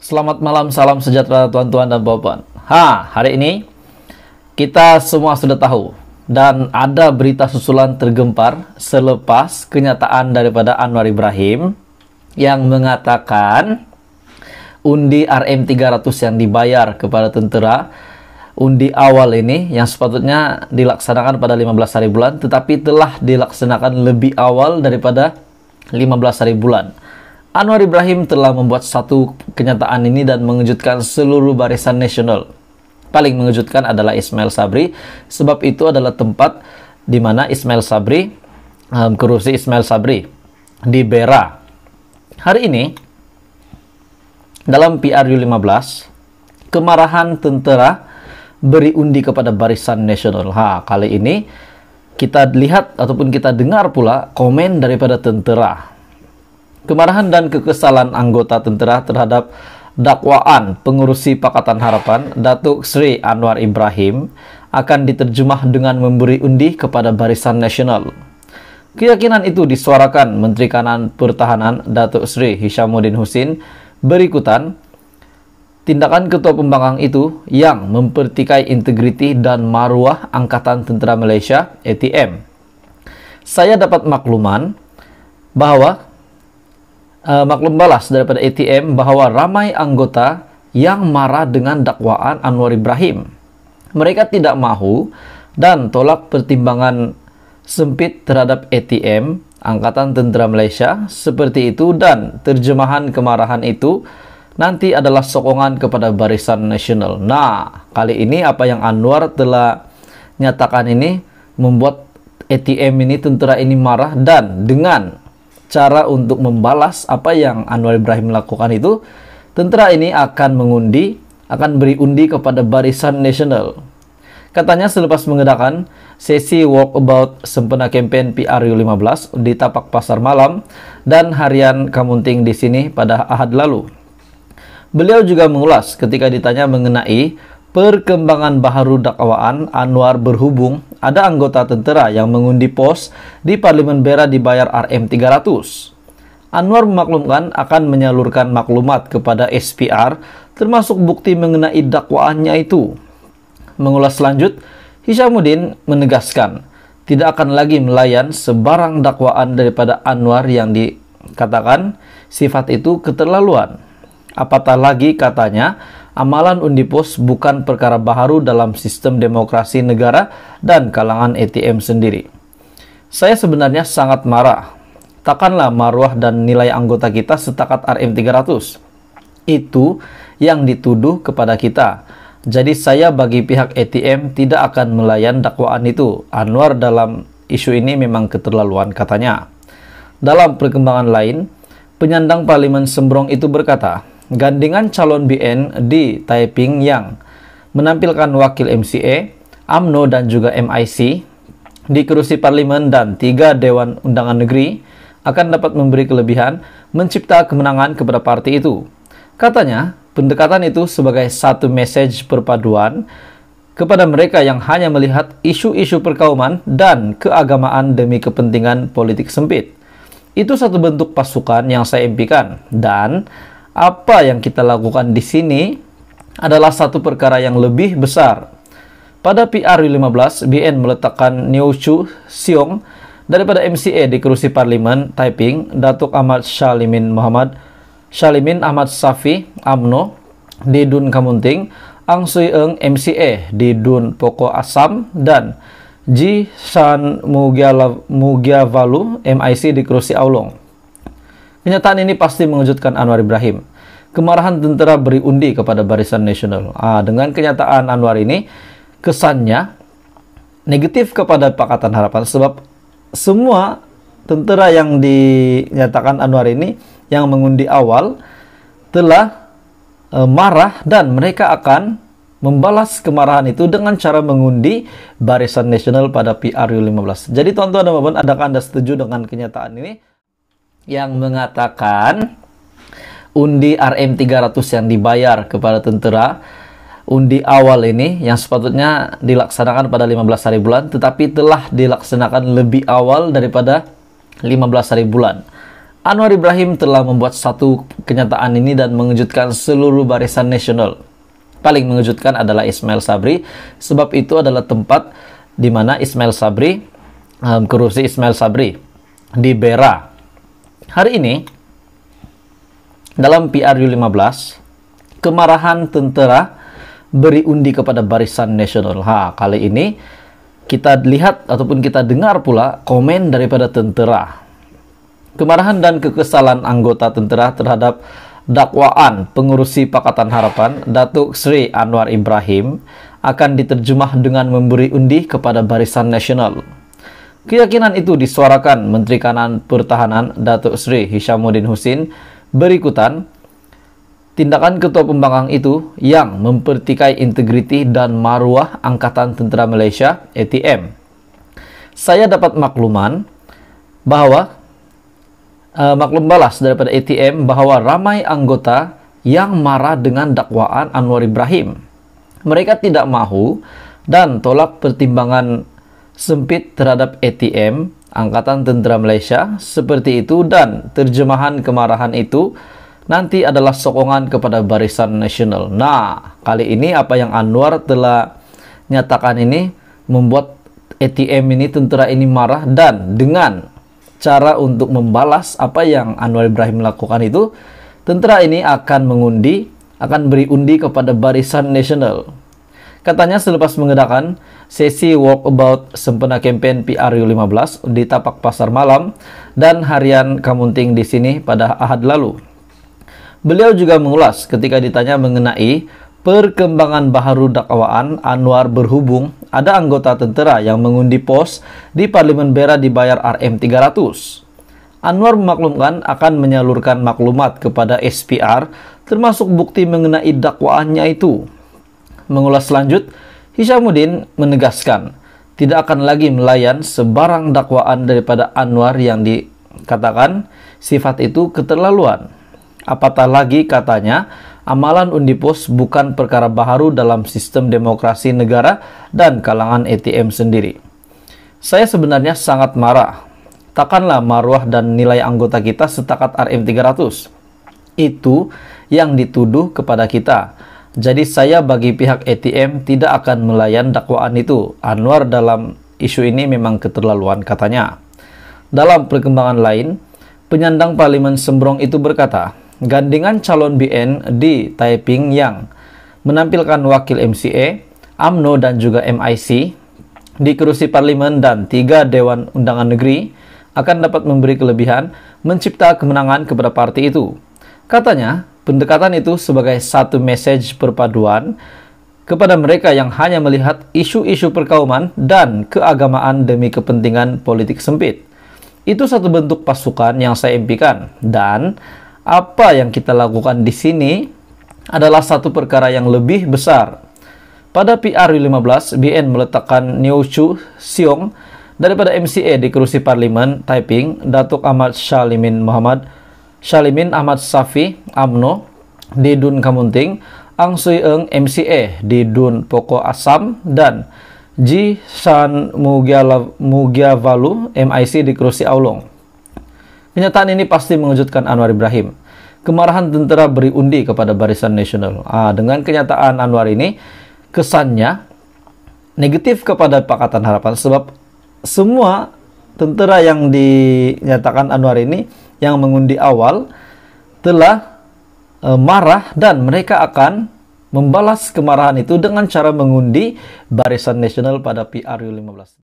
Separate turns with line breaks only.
Selamat malam, salam sejahtera tuan-tuan dan bapak. Ha, hari ini kita semua sudah tahu dan ada berita susulan tergempar selepas kenyataan daripada Anwar Ibrahim yang mengatakan undi RM300 yang dibayar kepada tentera undi awal ini yang sepatutnya dilaksanakan pada 15 hari bulan tetapi telah dilaksanakan lebih awal daripada 15 hari bulan. Anwar Ibrahim telah membuat satu kenyataan ini dan mengejutkan seluruh barisan nasional. Paling mengejutkan adalah Ismail Sabri, sebab itu adalah tempat di mana Ismail Sabri, um, korupsi Ismail Sabri, di Bera. Hari ini, dalam PRU 15, kemarahan tentara beri undi kepada barisan nasional. Ha, kali ini kita lihat ataupun kita dengar pula komen daripada tentara Kemarahan dan kekesalan anggota tentera terhadap dakwaan pengurusi Pakatan Harapan Datuk Sri Anwar Ibrahim akan diterjemah dengan memberi undi kepada Barisan Nasional. Keyakinan itu disuarakan Menteri Kanan Pertahanan Datuk Sri Hishamuddin Husin berikutan tindakan ketua pembangkang itu yang mempertikai integriti dan maruah Angkatan Tentera Malaysia ATM. Saya dapat makluman bahwa uh, maklum balas daripada ATM bahwa ramai anggota yang marah dengan dakwaan Anwar Ibrahim. Mereka tidak mahu dan tolak pertimbangan sempit terhadap ATM Angkatan Tentera Malaysia seperti itu dan terjemahan kemarahan itu nanti adalah sokongan kepada Barisan Nasional. Nah, kali ini apa yang Anwar telah nyatakan ini membuat ATM ini tentera ini marah dan dengan cara untuk membalas apa yang Anwar Ibrahim lakukan itu, tentara ini akan mengundi, akan beri undi kepada Barisan Nasional. Katanya selepas mengadakan sesi walkabout sempena kampanye PRU15 di Tapak Pasar Malam dan harian Kamunting di sini pada Ahad lalu. Beliau juga mengulas ketika ditanya mengenai perkembangan baharu dakwaan Anwar berhubung ada anggota tentara yang mengundi pos di Parlimen Bera dibayar RM300. Anwar memaklumkan akan menyalurkan maklumat kepada SPR termasuk bukti mengenai dakwaannya itu. Mengulas lanjut, Hishamuddin menegaskan tidak akan lagi melayan sebarang dakwaan daripada Anwar yang dikatakan sifat itu keterlaluan. Apatah lagi katanya, Amalan undi pos bukan perkara baru dalam sistem demokrasi negara dan kalangan ATM sendiri. Saya sebenarnya sangat marah. Takkanlah maruah dan nilai anggota kita setakat RM300. Itu yang dituduh kepada kita. Jadi saya bagi pihak ATM tidak akan melayan dakwaan itu. Anwar dalam isu ini memang keterlaluan katanya. Dalam perkembangan lain, penyandang parlimen Sembrong itu berkata, Gandingan calon BN di Taiping yang menampilkan wakil MCA, AMNO dan juga MIC di kursi parlimen dan tiga dewan undangan negeri akan dapat memberi kelebihan mencipta kemenangan kepada parti itu. Katanya, pendekatan itu sebagai satu message perpaduan kepada mereka yang hanya melihat isu-isu perkauman dan keagamaan demi kepentingan politik sempit. Itu satu bentuk pasukan yang saya impikan dan apa yang kita lakukan di sini adalah satu perkara yang lebih besar. Pada PRU15, BN meletakkan Neo Chu Siong daripada MCA di kerusi Parlimen Taiping, Datuk Ahmad Shalimin Muhammad Shalimin Ahmad Safi AMNO di Dun Kamunting, Ang Sui Eng MCA di Dun Poko Asam dan Ji San Valu MIC di kerusi Aulong. Kenyataan ini pasti mengejutkan Anwar Ibrahim. Kemarahan tentara beri undi kepada Barisan Nasional. Ah, dengan kenyataan Anwar ini, kesannya negatif kepada Pakatan Harapan sebab semua tentara yang dinyatakan Anwar ini yang mengundi awal telah e, marah dan mereka akan membalas kemarahan itu dengan cara mengundi Barisan Nasional pada PRU 15. Jadi tuan-tuan dan puan adakah Anda setuju dengan kenyataan ini? yang mengatakan undi RM300 yang dibayar kepada tentara undi awal ini yang sepatutnya dilaksanakan pada 15 hari bulan tetapi telah dilaksanakan lebih awal daripada 15 hari bulan. Anwar Ibrahim telah membuat satu kenyataan ini dan mengejutkan seluruh barisan nasional. Paling mengejutkan adalah Ismail Sabri sebab itu adalah tempat di mana Ismail Sabri um, korupsi Ismail Sabri di Bera Hari ini, dalam PRU 15, kemarahan tentara beri undi kepada barisan nasional. Ha, kali ini kita lihat ataupun kita dengar pula komen daripada tentara. Kemarahan dan kekesalan anggota tentara terhadap dakwaan pengurusi Pakatan Harapan Datuk Sri Anwar Ibrahim akan diterjemah dengan memberi undi kepada barisan nasional. Keyakinan itu disuarakan Menteri Kanan Pertahanan Datuk Sri Hishamuddin Husin berikutan tindakan ketua pembangkang itu yang mempertikai integriti dan maruah Angkatan Tentera Malaysia ATM. Saya dapat makluman bahwa uh, maklum balas daripada ATM bahwa ramai anggota yang marah dengan dakwaan Anwar Ibrahim. Mereka tidak mahu dan tolak pertimbangan sempit terhadap ATM Angkatan Tentera Malaysia seperti itu dan terjemahan kemarahan itu nanti adalah sokongan kepada Barisan Nasional. Nah, kali ini apa yang Anwar telah nyatakan ini membuat ATM ini tentara ini marah dan dengan cara untuk membalas apa yang Anwar Ibrahim lakukan itu tentara ini akan mengundi akan beri undi kepada Barisan Nasional Katanya selepas mengadakan sesi walkabout sempena kampanye PRU 15 di Tapak Pasar Malam dan harian Kamunting di sini pada Ahad lalu. Beliau juga mengulas ketika ditanya mengenai perkembangan baharu dakwaan Anwar berhubung ada anggota tentara yang mengundi pos di Parlimen Bera dibayar RM300. Anwar memaklumkan akan menyalurkan maklumat kepada SPR termasuk bukti mengenai dakwaannya itu mengulas lanjut, Hishamuddin menegaskan tidak akan lagi melayan sebarang dakwaan daripada Anwar yang dikatakan sifat itu keterlaluan. Apatah lagi katanya, amalan Undipus bukan perkara baharu dalam sistem demokrasi negara dan kalangan ATM sendiri. Saya sebenarnya sangat marah. Takkanlah maruah dan nilai anggota kita setakat RM300. Itu yang dituduh kepada kita jadi saya bagi pihak ATM tidak akan melayan dakwaan itu. Anwar dalam isu ini memang keterlaluan katanya. Dalam perkembangan lain, penyandang parlimen Sembrong itu berkata, gandingan calon BN di Taiping yang menampilkan wakil MCA, AMNO dan juga MIC di kerusi parlimen dan tiga Dewan Undangan Negeri akan dapat memberi kelebihan mencipta kemenangan kepada parti itu. Katanya, Pendekatan itu sebagai satu message perpaduan kepada mereka yang hanya melihat isu-isu perkauman dan keagamaan demi kepentingan politik sempit. Itu satu bentuk pasukan yang saya impikan dan apa yang kita lakukan di sini adalah satu perkara yang lebih besar. Pada PRU15, BN meletakkan Neo-Chu Siong daripada MCA di kerusi parlimen Taiping, Datuk Ahmad Shalimin Muhammad Shalimin Ahmad Safi AMNO di Dun Kamunting Ang Sui Eng MCA di Dun Poko Asam dan Ji San Valu MIC di Kursi Aulong. Kenyataan ini pasti mengejutkan Anwar Ibrahim. Kemarahan tentara beri undi kepada barisan nasional. Ah, dengan kenyataan Anwar ini, kesannya negatif kepada Pakatan Harapan sebab semua tentara yang dinyatakan Anwar ini yang mengundi awal telah e, marah dan mereka akan membalas kemarahan itu dengan cara mengundi Barisan Nasional pada PRU 15.